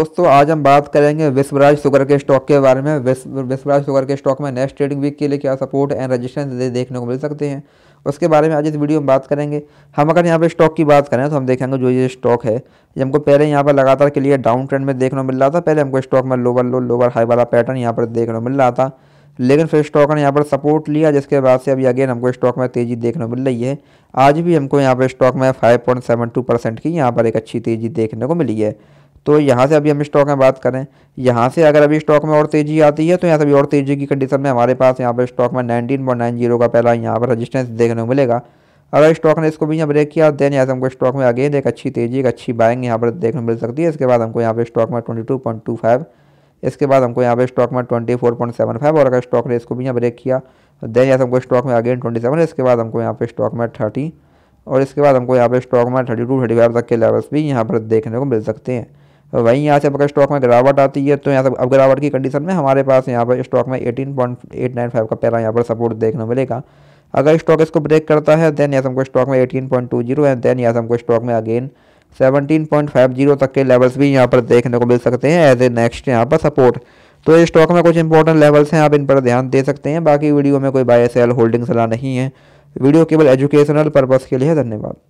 दोस्तों आज हम बात करेंगे विश्वराज शुगर के स्टॉक के बारे में विश्वराज शुगर के स्टॉक में नेक्स्ट ट्रेडिंग वीक के लिए क्या सपोर्ट एंड रजिस्ट्रेंस दे देखने को मिल सकते हैं उसके बारे में आज इस वीडियो में बात करेंगे हम अगर यहाँ पर स्टॉक की बात करें तो हम देखेंगे जो ये स्टॉक है ये हमको पहले यहाँ पर लगातार के लिए डाउन ट्रेंड में देखने को मिल रहा था पहले हमको स्टॉक में लोअर लो लोअर हाई वाला पैटर्न यहाँ पर देखने को मिल रहा था लेकिन फिर स्टॉक ने यहाँ पर सपोर्ट लिया जिसके बाद से अभी अगेन हमको स्टॉक में तेज़ी देखने को मिल रही है आज भी हमको यहाँ पर स्टॉक में फाइव परसेंट की यहाँ पर एक अच्छी तेज़ी देखने को मिली है तो यहाँ से अभी हम स्टॉक में बात करें यहाँ से अगर अभी स्टॉक में और तेज़ी आती है तो यहाँ से अभी और तेज़ी की कंडीशन में हमारे पास यहाँ पर स्टॉक में नाइनटीन पॉइंट नाइन जीरो का पहला यहाँ पर रजिस्टेंस देखने को मिलेगा अगर स्टॉक ने इसको भी यहाँ ब्रेक किया देन यहाँ से हमको स्टॉक में अगेन एक अच्छी तेज़ी एक अच्छी बाइंग यहाँ पर देखने को मिल सकती है इसके बाद हमको यहाँ पर स्टॉक में twenty two point two five इसके बाद हमको यहाँ पे स्टॉक में twenty four point seven five और अगर स्टॉक ने इसको भी यहाँ ब्रेक किया देन यहाँ से हमको स्टॉक में अगेन ट्वेंटी सेवन इसके बाद हमको यहाँ पे स्टॉक में थर्टी और इसके बाद हमको यहाँ पे स्टॉक में थर्टी टू थर्टी फाइव तक के लेवल्स भी यहाँ पर देखने को मिल सकते हैं वहीं यहाँ से अगर स्टॉक में गिरावट आती है तो यहाँ से अब गिरावट की कंडीशन में हमारे पास यहाँ पर स्टॉक में eighteen point eight nine five का पहला यहाँ पर सपोर्ट देखने मिलेगा अगर स्टॉक इसको ब्रेक करता है देन यहाँ से हमको स्टॉक में eighteen point two zero and then यहाँ से हमको स्टॉक में again seventeen point five zero तक के लेवल्स भी यहाँ पर देखने को मिल सकते हैं एज ए नेक्स्ट यहाँ पर सपोर्ट तो ये स्टॉक में कुछ इंपॉर्टेंट लेवल्स हैं आप इन पर ध्यान दे सकते हैं बाकी वीडियो में कोई बाय सेल होल्डिंग सलाह नहीं है वीडियो केवल एजुकेशनल पर्पज़ के लिए धन्यवाद